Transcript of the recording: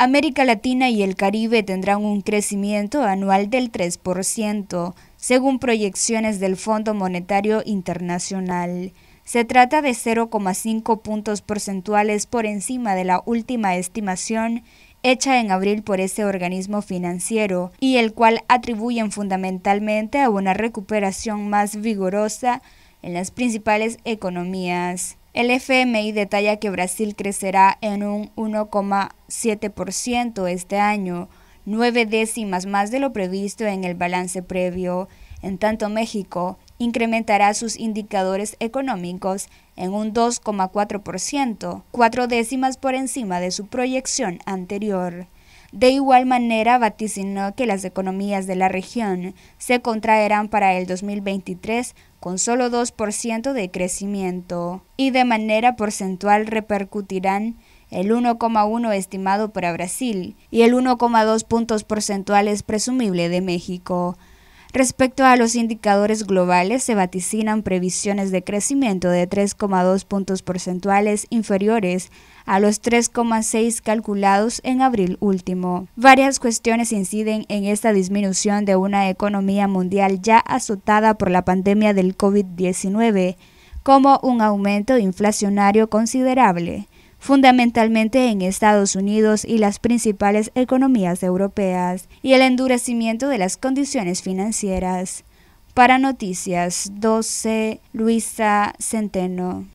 América Latina y el Caribe tendrán un crecimiento anual del 3%, según proyecciones del Fondo Monetario Internacional. Se trata de 0,5 puntos porcentuales por encima de la última estimación hecha en abril por ese organismo financiero, y el cual atribuyen fundamentalmente a una recuperación más vigorosa en las principales economías. El FMI detalla que Brasil crecerá en un 1,7% este año, nueve décimas más de lo previsto en el balance previo. En tanto, México incrementará sus indicadores económicos en un 2,4%, cuatro décimas por encima de su proyección anterior. De igual manera, vaticinó que las economías de la región se contraerán para el 2023 con solo 2% de crecimiento y de manera porcentual repercutirán el 1,1 estimado para Brasil y el 1,2 puntos porcentuales presumible de México. Respecto a los indicadores globales, se vaticinan previsiones de crecimiento de 3,2 puntos porcentuales inferiores a los 3,6 calculados en abril último. Varias cuestiones inciden en esta disminución de una economía mundial ya azotada por la pandemia del COVID-19, como un aumento inflacionario considerable fundamentalmente en Estados Unidos y las principales economías europeas, y el endurecimiento de las condiciones financieras. Para Noticias 12, Luisa Centeno.